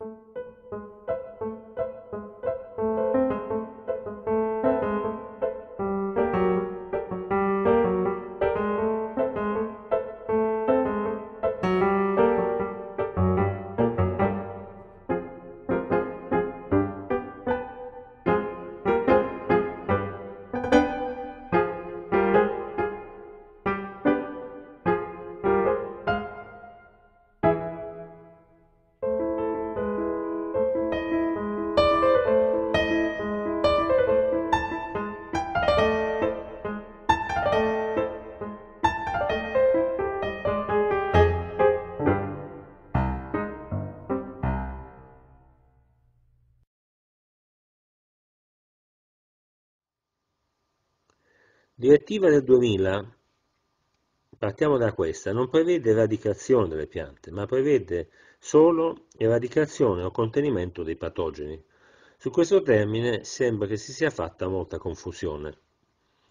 Thank you. Direttiva del 2000, partiamo da questa, non prevede eradicazione delle piante, ma prevede solo eradicazione o contenimento dei patogeni. Su questo termine sembra che si sia fatta molta confusione.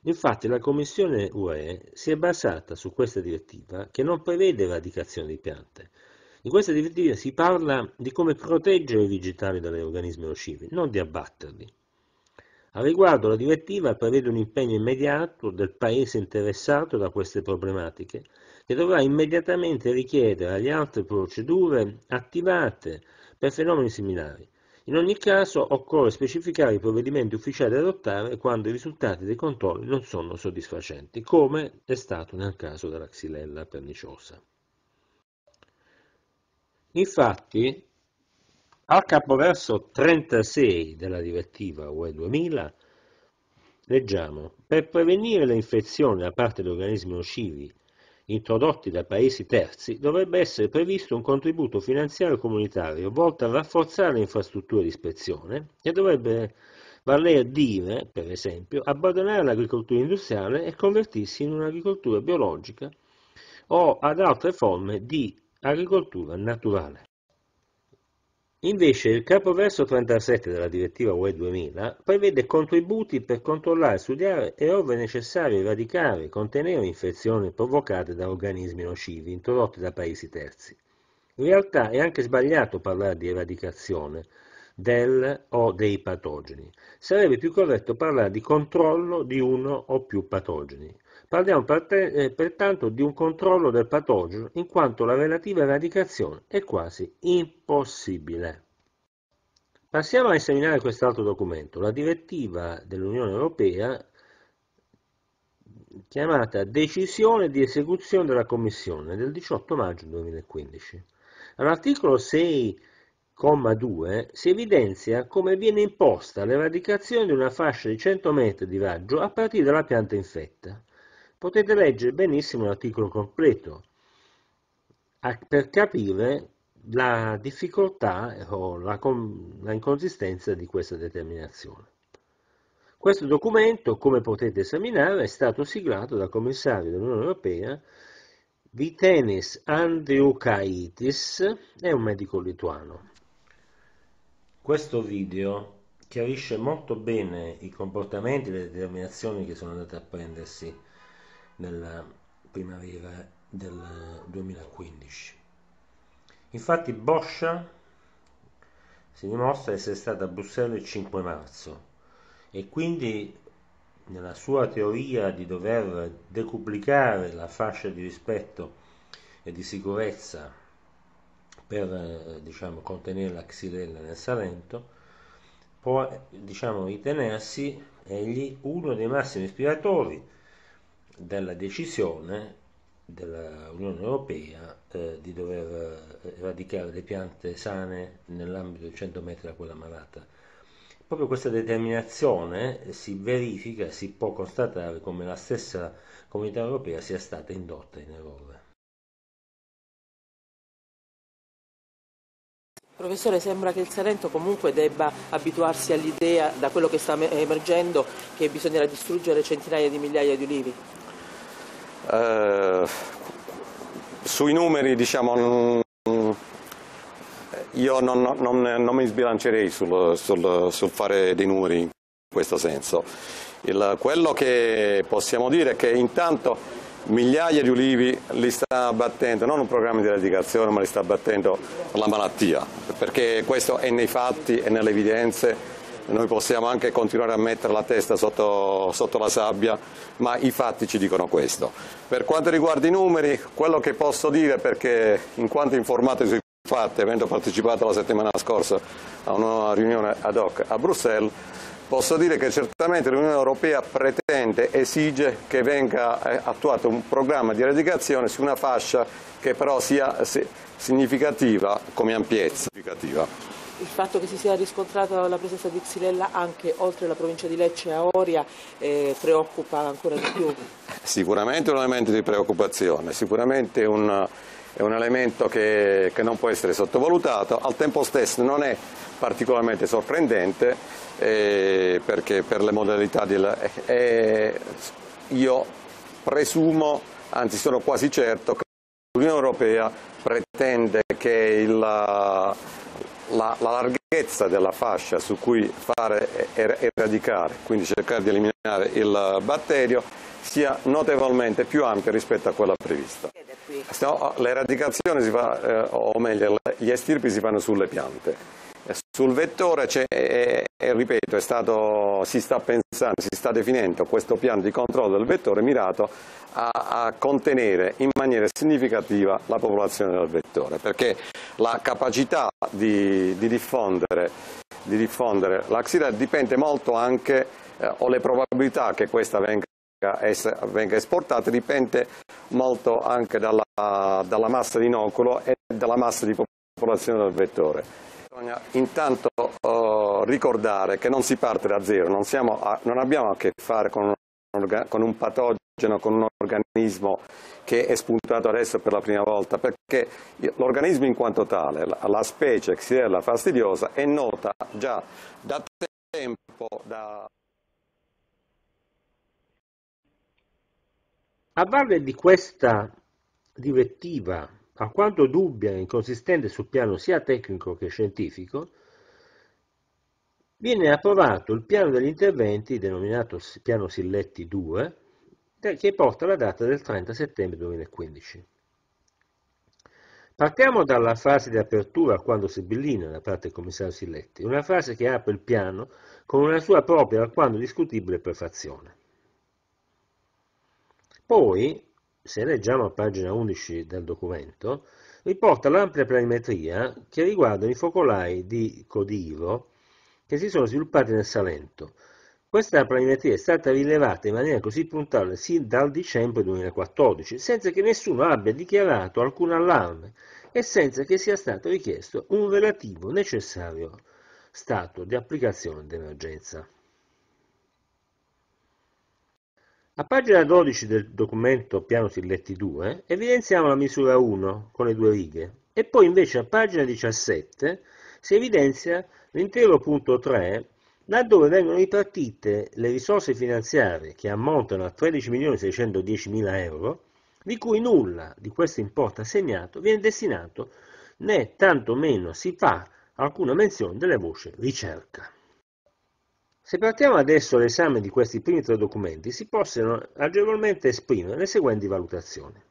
Infatti la Commissione UE si è basata su questa direttiva che non prevede eradicazione di piante. In questa direttiva si parla di come proteggere i vegetali dagli organismi nocivi, non di abbatterli. Al riguardo la direttiva prevede un impegno immediato del Paese interessato da queste problematiche, che dovrà immediatamente richiedere alle altre procedure attivate per fenomeni similari. In ogni caso occorre specificare i provvedimenti ufficiali da adottare quando i risultati dei controlli non sono soddisfacenti, come è stato nel caso della xylella perniciosa. Infatti, al capoverso 36 della direttiva UE 2000 leggiamo Per prevenire le infezioni da parte di organismi nocivi introdotti da paesi terzi dovrebbe essere previsto un contributo finanziario comunitario volto a rafforzare le infrastrutture di ispezione e dovrebbe valer dire, per esempio, abbandonare l'agricoltura industriale e convertirsi in un'agricoltura biologica o ad altre forme di agricoltura naturale. Invece il capoverso 37 della direttiva UE 2000 prevede contributi per controllare, studiare e ove necessario eradicare e contenere infezioni provocate da organismi nocivi introdotti da paesi terzi. In realtà è anche sbagliato parlare di eradicazione del o dei patogeni. Sarebbe più corretto parlare di controllo di uno o più patogeni. Parliamo eh, pertanto di un controllo del patogeno, in quanto la relativa eradicazione è quasi impossibile. Passiamo a esaminare quest'altro documento, la direttiva dell'Unione Europea chiamata Decisione di esecuzione della Commissione del 18 maggio 2015. All'articolo 6,2 si evidenzia come viene imposta l'eradicazione di una fascia di 100 metri di raggio a partire dalla pianta infetta potete leggere benissimo l'articolo completo per capire la difficoltà o la, la inconsistenza di questa determinazione. Questo documento, come potete esaminare, è stato siglato dal commissario dell'Unione Europea Vitenis Andriukaitis, è un medico lituano. Questo video chiarisce molto bene i comportamenti e le determinazioni che sono andate a prendersi nella primavera del 2015. Infatti Boscia si dimostra essere stata a Bruxelles il 5 marzo e quindi nella sua teoria di dover decuplicare la fascia di rispetto e di sicurezza per diciamo, contenere la xylella nel Salento, può diciamo, ritenersi egli uno dei massimi ispiratori della decisione dell'Unione Europea eh, di dover eh, eradicare le piante sane nell'ambito di 100 metri da quella malata. Proprio questa determinazione si verifica, e si può constatare come la stessa comunità europea sia stata indotta in errore. Professore, sembra che il Salento comunque debba abituarsi all'idea, da quello che sta emergendo, che bisognerà distruggere centinaia di migliaia di ulivi. Eh, sui numeri diciamo, mm, io non, non, non, mi sbilancerei sul, sul, sul, fare dei numeri in questo senso. Il, quello che possiamo dire è che intanto migliaia di ulivi li sta battendo, non un programma di eradicazione, ma li sta battendo la malattia, perché questo è nei fatti e nelle evidenze noi possiamo anche continuare a mettere la testa sotto, sotto, la sabbia, ma i fatti ci dicono questo. Per quanto riguarda i numeri, quello che posso dire, perché in quanto informato sui fatti, avendo partecipato la settimana scorsa a una riunione ad hoc a Bruxelles, posso dire che certamente l'Unione Europea pretende, esige che venga eh, attuato un programma di eradicazione su una fascia che però sia significativa come ampiezza il fatto che si sia riscontrata la presenza di Xilella anche oltre la provincia di Lecce e Aoria eh, preoccupa ancora di più? Sicuramente è un elemento di preoccupazione, sicuramente un, è un elemento che, che, non può essere sottovalutato, al tempo stesso non è particolarmente sorprendente eh, perché per le modalità del, eh, io presumo, anzi sono quasi certo che l'Unione Europea pretende che il la, la larghezza della fascia su cui fare e er, radicare, quindi cercare di eliminare il batterio, sia notevolmente più ampia rispetto a quella prevista. l'eradicazione si fa, eh, o meglio, gli estirpi si fanno sulle piante sul vettore c'è, ripeto, è stato, si sta pensando, si sta definendo questo piano di controllo del vettore mirato a, a contenere in maniera significativa la popolazione del vettore, perché la capacità di, di diffondere, di diffondere la dipende molto anche, eh, o le probabilità che questa venga venga esportata dipende molto anche dalla, dalla massa di inoculo e dalla massa di popolazione del vettore. Bisogna intanto uh, ricordare che non si parte da zero, non, a, non abbiamo a che fare con un, con un, patogeno, con un organismo che è spuntato adesso per la prima volta, perché l'organismo in quanto tale, la, la specie Xylella fastidiosa, è nota già da tempo, da... A valle di questa direttiva ma dubbia e inconsistente sul piano sia tecnico che scientifico, viene approvato il piano degli interventi, denominato piano Silletti 2, che porta la data del 30 settembre 2015. Partiamo dalla fase di apertura quando sibillina da parte del commissario Silletti, una frase che apre il piano con una sua propria alquanto discutibile prefazione. Poi se leggiamo a pagina 11 del documento, riporta l'ampia planimetria che riguarda i focolai di Codivo che si sono sviluppati nel Salento. Questa planimetria è stata rilevata in maniera così puntuale sin dal dicembre 2014, senza che nessuno abbia dichiarato alcun allarme e senza che sia stato richiesto un relativo necessario stato di applicazione d'emergenza. A pagina 12 del documento Piano Silletti 2 evidenziamo la misura 1 con le due righe e poi invece a pagina 17 si evidenzia l'intero punto 3 laddove vengono ripartite le risorse finanziarie che ammontano a 13.610.000 euro, di cui nulla di questo importo assegnato viene destinato né tantomeno si fa alcuna menzione delle voci ricerca. Se partiamo adesso all'esame di questi primi tre documenti, si possono agevolmente esprimere le seguenti valutazioni.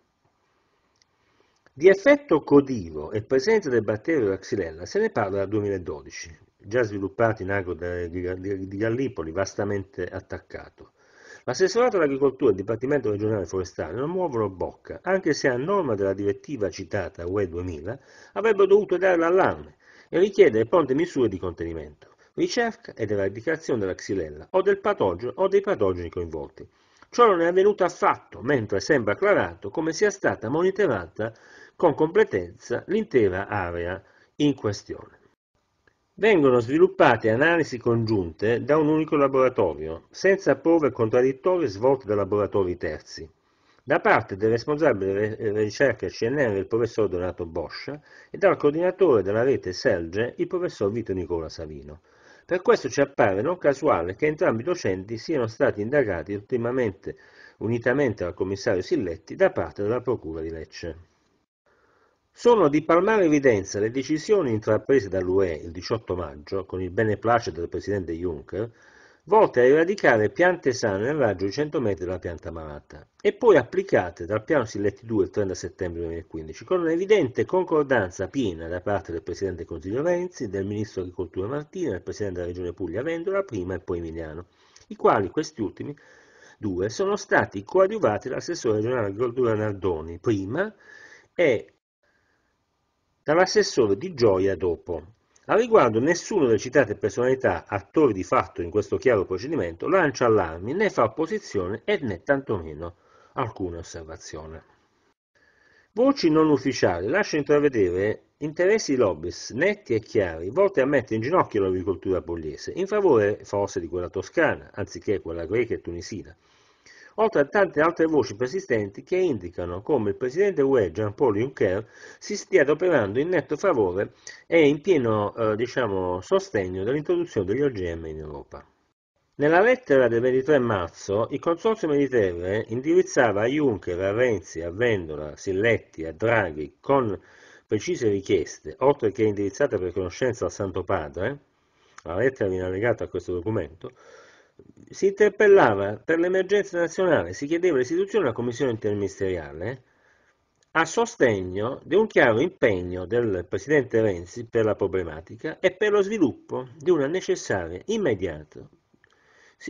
Di effetto codivo e presenza del batterio da xylella se ne parla dal 2012, già sviluppato in agro di Gallipoli, vastamente attaccato. L'assessorato all'agricoltura e il Dipartimento regionale forestale non muovono bocca, anche se a norma della direttiva citata UE 2000 avrebbero dovuto dare l'allarme e richiedere pronte misure di contenimento ricerca e della eradicazione della xylella o del patogeno o dei patogeni coinvolti. Ciò non è avvenuto affatto, mentre sembra acclarato come sia stata monitorata con completezza l'intera area in questione. Vengono sviluppate analisi congiunte da un unico laboratorio, senza prove contraddittorie svolte da laboratori terzi, da parte del responsabile della ricerca CNR, il professor Donato Boscia, e dal coordinatore della rete SELGE, il professor Vito Nicola Savino. Per questo ci appare non casuale che entrambi i docenti siano stati indagati ultimamente, unitamente al commissario Silletti, da parte della Procura di Lecce. Sono di palmare evidenza le decisioni intraprese dall'UE il 18 maggio, con il beneplacito del Presidente Juncker, volte a eradicare piante sane nel raggio di 100 metri dalla pianta malata e poi applicate dal piano Silletti 2 il 30 settembre 2015 con un'evidente concordanza piena da parte del Presidente del Consiglio Renzi, del Ministro dell'Agricoltura Martina, del Presidente della Regione Puglia Vendola prima e poi Emiliano, i quali questi ultimi due sono stati coadiuvati dall'assessore regionale agricoltura Nardoni prima e dall'assessore di Gioia dopo, al riguardo nessuno delle citate personalità, attori di fatto in questo chiaro procedimento, lancia allarmi, né fa opposizione e né tantomeno alcuna osservazione. Voci non ufficiali lasciano intravedere interessi lobbies netti e chiari volte a mettere in ginocchio l'agricoltura pugliese in favore forse di quella toscana, anziché quella greca e tunisina, oltre a tante altre voci persistenti che indicano come il presidente UE Jean-Paul Juncker si stia adoperando in netto favore e in pieno eh, diciamo, sostegno dell'introduzione degli OGM in Europa. Nella lettera del 23 marzo il Consorzio Mediterraneo indirizzava a Juncker, a Renzi, a Vendola, a Silletti, a Draghi con precise richieste, oltre che indirizzate per conoscenza al Santo Padre, la lettera viene allegata a questo documento, si interpellava per l'emergenza nazionale, si chiedeva l'istituzione di una commissione interministeriale a sostegno di un chiaro impegno del Presidente Renzi per la problematica e per lo sviluppo di una necessaria, immediata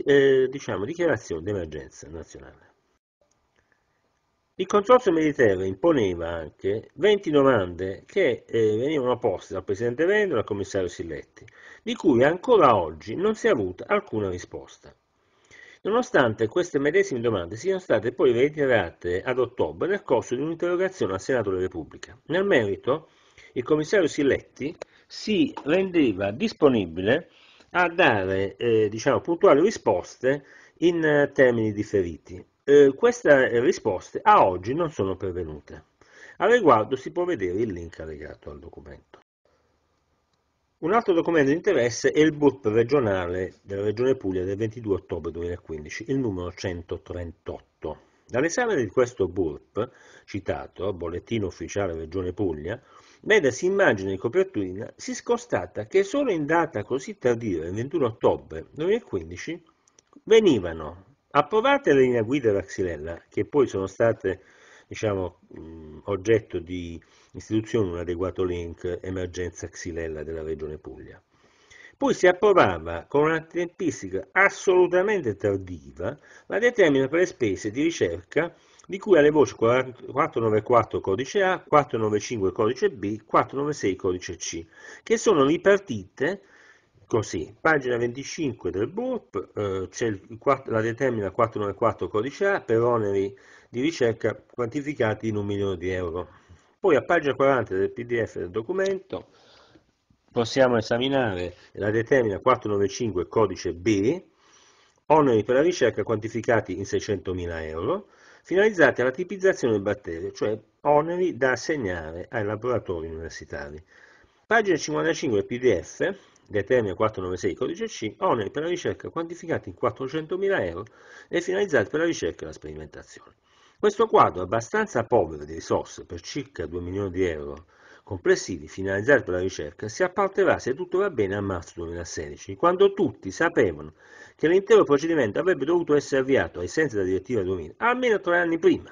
eh, diciamo, dichiarazione di emergenza nazionale. Il Consorzio Mediterraneo imponeva anche 20 domande che eh, venivano poste dal Presidente Veneto e dal Commissario Silletti, di cui ancora oggi non si è avuta alcuna risposta. Nonostante queste medesime domande siano state poi reiterate ad ottobre nel corso di un'interrogazione al Senato della Repubblica. Nel merito, il Commissario Silletti si rendeva disponibile a dare eh, diciamo, puntuali risposte in eh, termini differiti eh, queste risposte a oggi non sono pervenute. Al riguardo si può vedere il link allegato al documento. Un altro documento di interesse è il BURP regionale della Regione Puglia del 22 ottobre 2015, il numero 138. Dall'esame di questo BURP, citato, bollettino ufficiale Regione Puglia, vedasi immagine di copertina, si scostata che solo in data così tardiva, il 21 ottobre 2015, venivano Approvate le linee guida da Xylella, che poi sono state diciamo, oggetto di istituzione un adeguato link emergenza Xylella della Regione Puglia. Poi si approvava con una tempistica assolutamente tardiva la determina per le spese di ricerca di cui alle voci 494 codice A, 495 codice B, 496 codice C, che sono ripartite Così, pagina 25 del BURP, eh, c'è la determina 494 codice A per oneri di ricerca quantificati in un milione di euro. Poi a pagina 40 del PDF del documento possiamo esaminare la determina 495 codice B, oneri per la ricerca quantificati in 600.000 euro, finalizzati alla tipizzazione del batterio, cioè oneri da assegnare ai laboratori universitari. Pagina 55 del PDF DTM 496 codice C, oneri per la ricerca quantificati in 400.000 euro e finalizzati per la ricerca e la sperimentazione. Questo quadro abbastanza povero di risorse per circa 2 milioni di euro complessivi finalizzati per la ricerca si apparterà se tutto va bene a marzo 2016, quando tutti sapevano che l'intero procedimento avrebbe dovuto essere avviato ai sensi della direttiva 2000 almeno tre anni prima.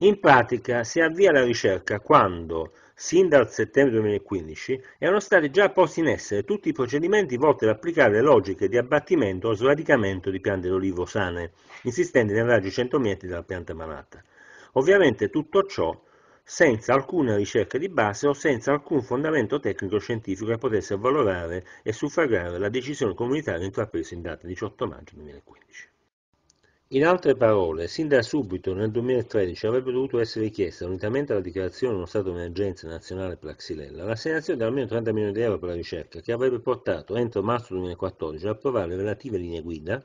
In pratica si avvia la ricerca quando sin dal settembre 2015, erano stati già posti in essere tutti i procedimenti volti ad applicare le logiche di abbattimento o sradicamento di piante d'olivo sane, insistenti nel raggio 100 metri dalla pianta malata. Ovviamente tutto ciò senza alcuna ricerca di base o senza alcun fondamento tecnico-scientifico che potesse avvalorare e suffragare la decisione comunitaria intrapresa in data 18 maggio 2015. In altre parole, sin da subito nel 2013 avrebbe dovuto essere richiesta, unitamente alla dichiarazione di uno stato di emergenza nazionale per la Xylella, l'assegnazione di almeno 30 milioni di euro per la ricerca, che avrebbe portato entro marzo 2014 ad approvare le relative linee guida,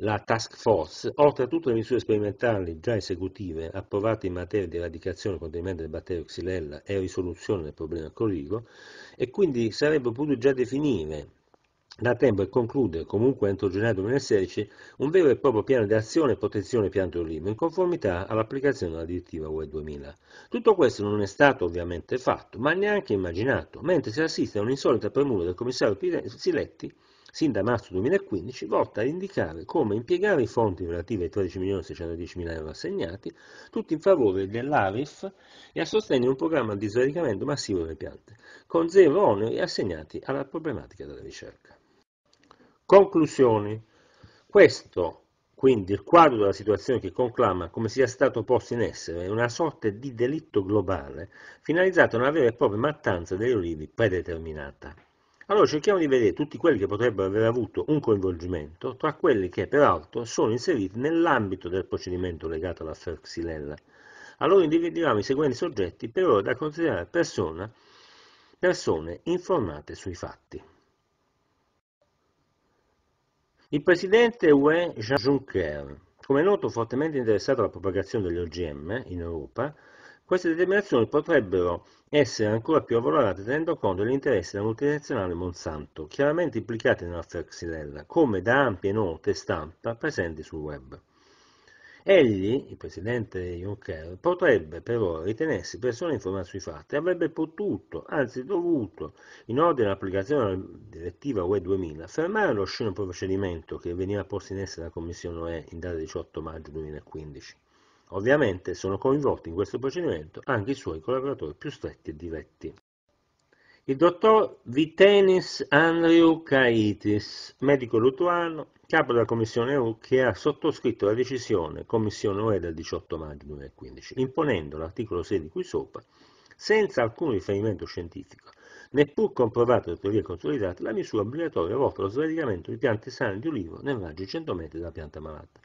la task force, oltre a tutte le misure sperimentali già esecutive approvate in materia di eradicazione e contenimento del batterio Xylella e risoluzione del problema colico, e quindi sarebbe potuto già definire da tempo e conclude, comunque entro gennaio 2016, un vero e proprio piano di azione e protezione piante olive in conformità all'applicazione della direttiva UE 2000. Tutto questo non è stato ovviamente fatto, ma neanche immaginato, mentre si assiste a un'insolita premura del commissario Siletti, sin da marzo 2015, volta ad indicare come impiegare i fonti relativi ai 13.610.000 euro assegnati, tutti in favore dell'ARIF e a sostegno un programma di sradicamento massivo delle piante, con zero oneri assegnati alla problematica della ricerca. Conclusioni. Questo, quindi, il quadro della situazione che conclama come sia stato posto in essere una sorta di delitto globale finalizzato a una vera e propria mattanza degli olivi predeterminata. Allora cerchiamo di vedere tutti quelli che potrebbero aver avuto un coinvolgimento tra quelli che peraltro sono inseriti nell'ambito del procedimento legato alla Ferxilella. Allora individuiamo i seguenti soggetti per ora da considerare persona, persone informate sui fatti. Il presidente UE Jean Juncker, come noto fortemente interessato alla propagazione degli OGM in Europa, queste determinazioni potrebbero essere ancora più avvalorate tenendo conto degli interessi della multinazionale Monsanto, chiaramente implicati nella Ferxinella, come da ampie note stampa presenti sul web. Egli, il presidente Juncker, potrebbe però ritenersi persona informata sui fatti e avrebbe potuto, anzi dovuto, in ordine all'applicazione della direttiva UE 2000, fermare lo sceno procedimento che veniva posto in essere dalla Commissione UE in data 18 maggio 2015. Ovviamente sono coinvolti in questo procedimento anche i suoi collaboratori più stretti e diretti. Il dottor Vitenis Andriu Kaitis, medico lituano, capo della Commissione EU, che ha sottoscritto la decisione Commissione UE del 18 maggio 2015, imponendo l'articolo 6 di cui sopra, senza alcun riferimento scientifico, neppur comprovato da teorie consolidate, la misura obbligatoria volta allo sradicamento di piante sane di olivo nel raggio di 100 metri dalla pianta malata.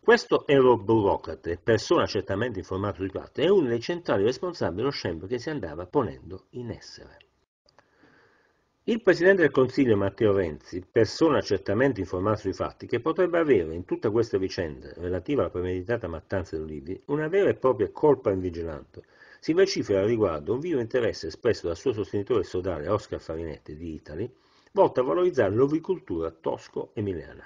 Questo euroburocrate, persona certamente informata sui fatti, è uno dei centrali responsabili dello scempio che si andava ponendo in essere. Il Presidente del Consiglio Matteo Renzi, persona certamente informata sui fatti, che potrebbe avere in tutta questa vicenda relativa alla premeditata mattanza di Olivi una vera e propria colpa invigilante, si vocifera al riguardo un vivo interesse espresso dal suo sostenitore sodale Oscar Farinetti di Itali, volto a valorizzare l'ovicultura tosco-emiliana.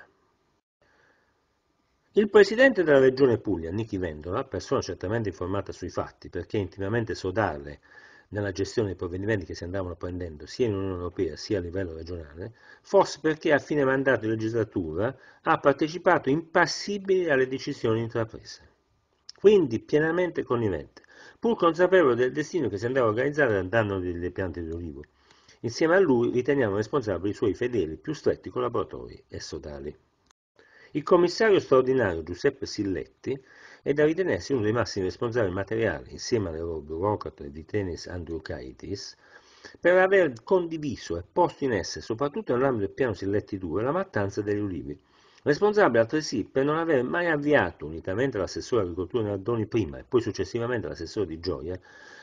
Il presidente della regione Puglia, Nichi Vendola, persona certamente informata sui fatti perché è intimamente sodale nella gestione dei provvedimenti che si andavano prendendo sia in Unione Europea sia a livello regionale, forse perché a fine mandato di legislatura ha partecipato impassibile alle decisioni intraprese, quindi pienamente connivente, pur consapevole del destino che si andava a organizzare al danno delle piante di olivo. Insieme a lui riteniamo responsabili i suoi fedeli, più stretti collaboratori e sodali. Il commissario straordinario Giuseppe Silletti è da ritenersi uno dei massimi responsabili materiali, insieme all'euroburocrata di tennis Andrew Kaitis, per aver condiviso e posto in essere, soprattutto nell'ambito del piano Silletti 2, la mattanza degli ulivi, responsabile altresì per non aver mai avviato, unitamente all'assessore agricoltura Nardoni prima e poi successivamente all'assessore di Gioia,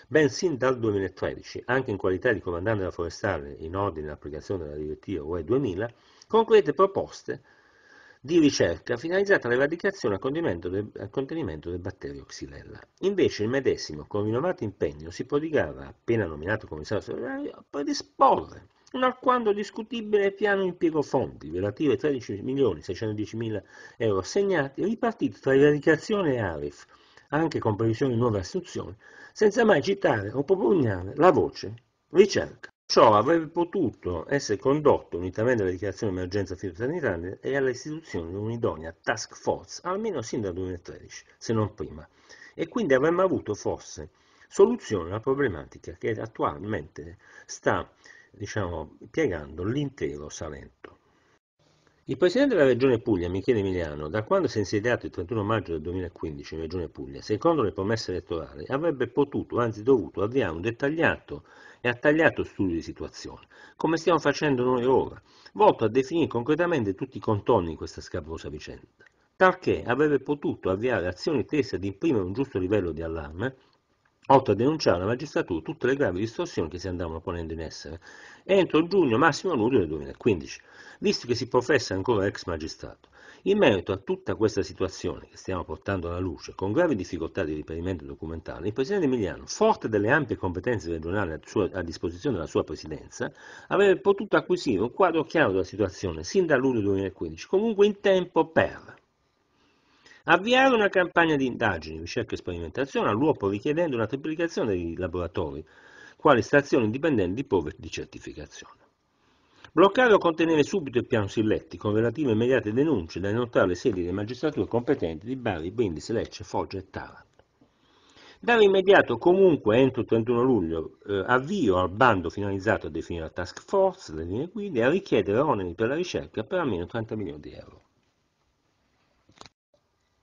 bensì dal 2013, anche in qualità di comandante della forestale in ordine all'applicazione della direttiva UE 2000, concrete proposte di ricerca finalizzata all'eradicazione e al contenimento del batterio Xylella. Invece il medesimo, con rinnovato impegno, si prodigava, appena nominato commissario straordinario, a predisporre un alquanto discutibile piano impiego fondi, relativo ai 13.610.000 euro assegnati, ripartiti tra eradicazione e ARIF, anche con previsione di nuove assunzioni, senza mai citare o propugnare la voce ricerca. Ciò avrebbe potuto essere condotto, unitamente alla dichiarazione di emergenza fitosanitaria e all'istituzione di un'idonea task force, almeno sin dal 2013, se non prima, e quindi avremmo avuto forse soluzione alla problematica che attualmente sta diciamo, piegando l'intero Salento. Il Presidente della Regione Puglia, Michele Emiliano, da quando si è insediato il 31 maggio del 2015 in Regione Puglia, secondo le promesse elettorali, avrebbe potuto, anzi dovuto, avviare un dettagliato e attagliato studio di situazione, come stiamo facendo noi ora, volto a definire concretamente tutti i contorni di questa scabrosa vicenda, talché avrebbe potuto avviare azioni tese ad imprimere un giusto livello di allarme oltre a denunciare alla magistratura tutte le gravi distorsioni che si andavano ponendo in essere, entro giugno massimo luglio del 2015, visto che si professa ancora ex magistrato, in merito a tutta questa situazione che stiamo portando alla luce, con gravi difficoltà di riperimento documentale, il Presidente Emiliano, forte delle ampie competenze regionali a, sua, a disposizione della sua Presidenza, avrebbe potuto acquisire un quadro chiaro della situazione sin da luglio 2015, comunque in tempo per avviare una campagna di indagini, ricerca e sperimentazione all'uopo richiedendo una triplicazione dei laboratori, quali stazioni indipendenti di prove di certificazione. Bloccare o contenere subito il piano Silletti con relative immediate denunce da dalle notevoli sedi delle magistrature competenti di Bari, Brindisi, Lecce, Foggia e Taranto. Dare immediato, comunque entro il 31 luglio, eh, avvio al bando finalizzato a definire la task force, le linee guida e a richiedere oneri per la ricerca per almeno 30 milioni di euro.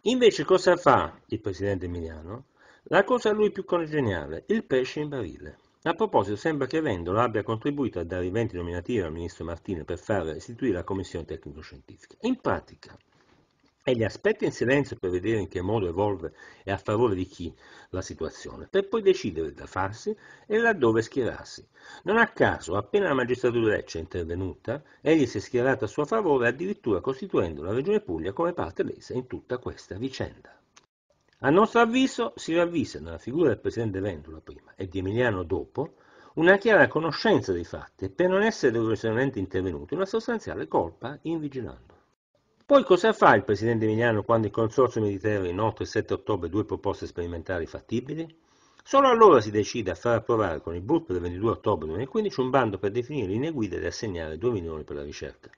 Invece cosa fa il presidente Emiliano? La cosa a lui più congeniale, il pesce in barile. A proposito, sembra che Vendola abbia contribuito a dare i venti nominativi al ministro Martino per far istituire la commissione tecnico-scientifica. In pratica, egli aspetta in silenzio per vedere in che modo evolve e a favore di chi la situazione, per poi decidere da farsi e laddove schierarsi. Non a caso, appena la magistratura di Lecce è intervenuta, egli si è schierato a suo favore, addirittura costituendo la Regione Puglia come parte lesa in tutta questa vicenda. A nostro avviso si ravvisa nella figura del presidente Vendola prima e di Emiliano dopo una chiara conoscenza dei fatti e per non essere doverosamente intervenuto una sostanziale colpa in vigilando. Poi cosa fa il presidente Emiliano quando il consorzio militare inoltre il 7 ottobre due proposte sperimentali fattibili? Solo allora si decide a far approvare con il BURP del 22 ottobre 2015 un bando per definire linee guida e assegnare 2 milioni per la ricerca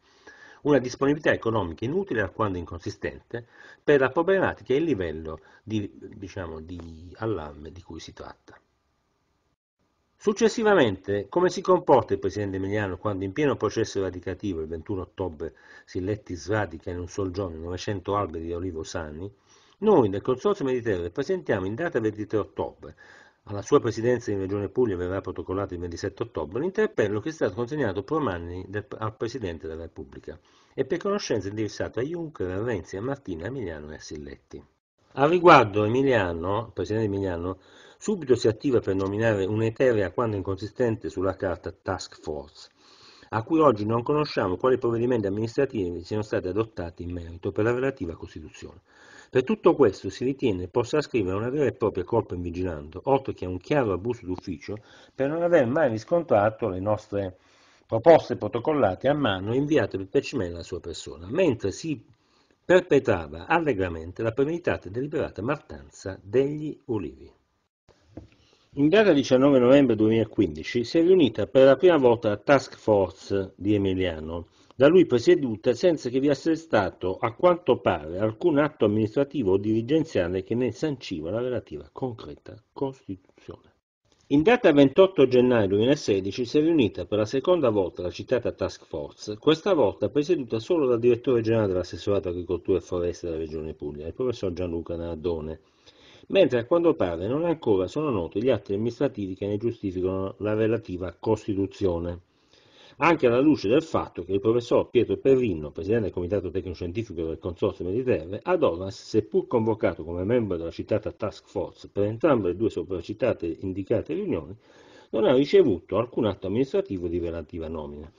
una disponibilità economica inutile alquanto inconsistente per la problematica e il livello di, diciamo, di allarme di cui si tratta. Successivamente, come si comporta il Presidente Emiliano quando in pieno processo radicativo il 21 ottobre Silletti sradica in un sol giorno 900 alberi di olivo sani? Noi del Consorzio Mediterraneo presentiamo in data 23 ottobre alla sua presidenza in Regione Puglia verrà protocollato il 27 ottobre l'interpello che è stato consegnato Promanni al Presidente della Repubblica e per conoscenza indirizzato a Juncker, a Renzi, a Martina, a Emiliano e a Silletti. Al riguardo Emiliano, il Presidente Emiliano, subito si attiva per nominare un'eterea quando inconsistente sulla carta task force a cui oggi non conosciamo quali provvedimenti amministrativi siano stati adottati in merito per la relativa Costituzione. Per tutto questo si ritiene possa ascrivere una vera e propria colpa in vigilando, oltre che a un chiaro abuso d'ufficio, per non aver mai riscontrato le nostre proposte protocollate a mano inviate per piacimento alla sua persona, mentre si perpetrava allegramente la premeditata e deliberata mattanza degli ulivi. In data 19 novembre 2015 si è riunita per la prima volta la task force di Emiliano, da lui presieduta senza che vi sia stato, a quanto pare, alcun atto amministrativo o dirigenziale che ne sanciva la relativa concreta costituzione. In data 28 gennaio 2016 si è riunita per la seconda volta la citata task force, questa volta presieduta solo dal direttore generale dell'assessorato agricoltura e foreste della Regione Puglia, il professor Gianluca Nardone, mentre a quanto pare non ancora sono noti gli atti amministrativi che ne giustificano la relativa costituzione anche alla luce del fatto che il professor Pietro Perrinno, presidente del Comitato Tecnico-Scientifico del Consorzio Mediterraneo, ad Ornas, seppur convocato come membro della citata task force per entrambe le due sopracitate indicate riunioni, non ha ricevuto alcun atto amministrativo di relativa nomina.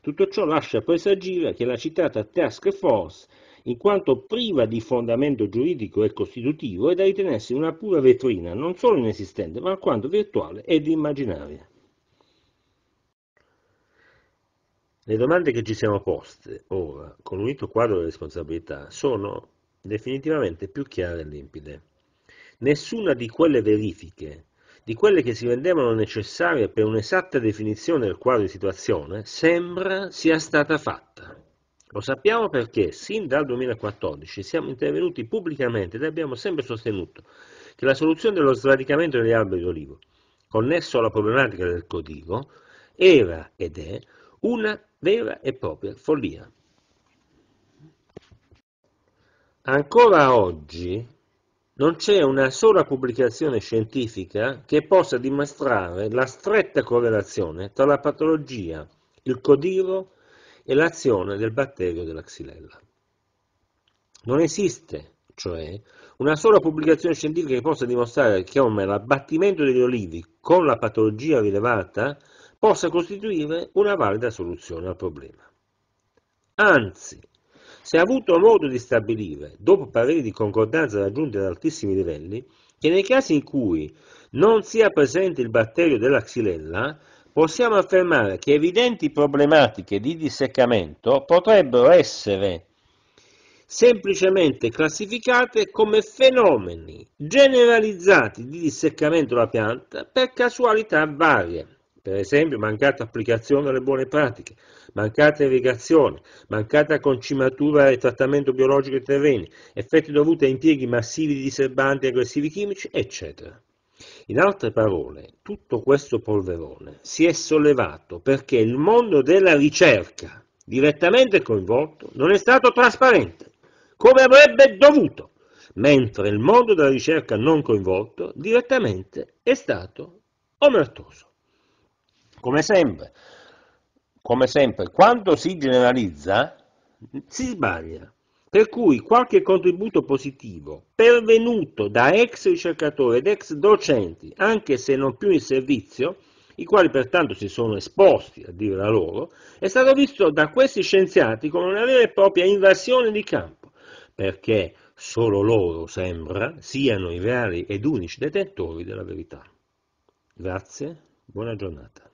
Tutto ciò lascia presagire che la citata task force in quanto priva di fondamento giuridico e costitutivo è da ritenersi una pura vetrina, non solo inesistente, ma alquanto virtuale ed immaginaria. Le domande che ci siamo poste ora, con un quadro delle responsabilità, sono definitivamente più chiare e limpide. Nessuna di quelle verifiche, di quelle che si rendevano necessarie per un'esatta definizione del quadro di situazione, sembra sia stata fatta. Lo sappiamo perché sin dal 2014 siamo intervenuti pubblicamente ed abbiamo sempre sostenuto che la soluzione dello sradicamento degli alberi d'olivo, connesso alla problematica del codigo, era ed è una vera e propria follia. Ancora oggi non c'è una sola pubblicazione scientifica che possa dimostrare la stretta correlazione tra la patologia, il codigo e l'azione del batterio della xylella. Non esiste, cioè, una sola pubblicazione scientifica che possa dimostrare che l'abbattimento degli olivi con la patologia rilevata possa costituire una valida soluzione al problema. Anzi, si è avuto modo di stabilire, dopo pareri di concordanza raggiunti ad altissimi livelli, che nei casi in cui non sia presente il batterio della xylella, possiamo affermare che evidenti problematiche di disseccamento potrebbero essere semplicemente classificate come fenomeni generalizzati di disseccamento della pianta per casualità varie, per esempio mancata applicazione delle buone pratiche, mancata irrigazione, mancata concimatura e trattamento biologico dei terreni, effetti dovuti a impieghi massivi di diserbanti e aggressivi chimici, eccetera. In altre parole, tutto questo polverone si è sollevato perché il mondo della ricerca direttamente coinvolto non è stato trasparente, come avrebbe dovuto, mentre il mondo della ricerca non coinvolto direttamente è stato omertoso. Come sempre, come sempre quando si generalizza si sbaglia per cui qualche contributo positivo pervenuto da ex ricercatori ed ex docenti, anche se non più in servizio, i quali pertanto si sono esposti, a dire la loro, è stato visto da questi scienziati come una vera e propria invasione di campo, perché solo loro, sembra, siano i reali ed unici detentori della verità. Grazie, buona giornata.